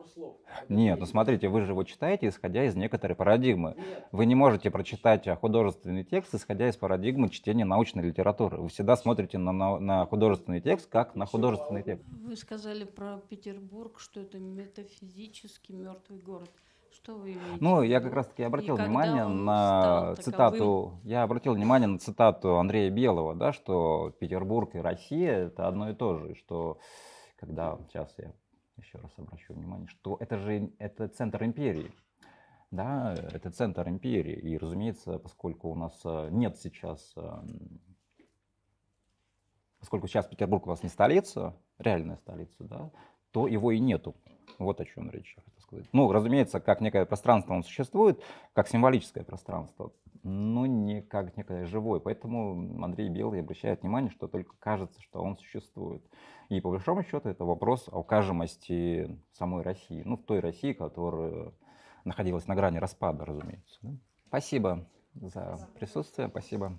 слов. Нет, ну смотрите, вы же его читаете, исходя из некоторой парадигмы. Нет. Вы не можете прочитать а, художественный текст, исходя из парадигмы чтения научной литературы. Вы всегда смотрите на, на, на художественный текст, как на художественный текст. Вы сказали про Петербург, что это метафизически мертвый город. Что вы имеете? Ну, я как раз-таки обратил И внимание на цитату. Таковым? Я обратил внимание на цитату Андрея Белого, да, что Петербург и Россия это одно и то же, что когда сейчас я еще раз обращу внимание, что это же это центр империи. Да, это центр империи. И, разумеется, поскольку у нас э, нет сейчас, э, поскольку сейчас Петербург у нас не столица, реальная столица, да, то его и нету. Вот о чем речь я хочу сказать. Ну, разумеется, как некое пространство он существует, как символическое пространство, но не как некое живое. Поэтому Андрей Белый обращает внимание, что только кажется, что он существует. И по большому счету это вопрос о укажемости самой России, ну, в той России, которая находилась на грани распада, разумеется. Спасибо за присутствие, спасибо.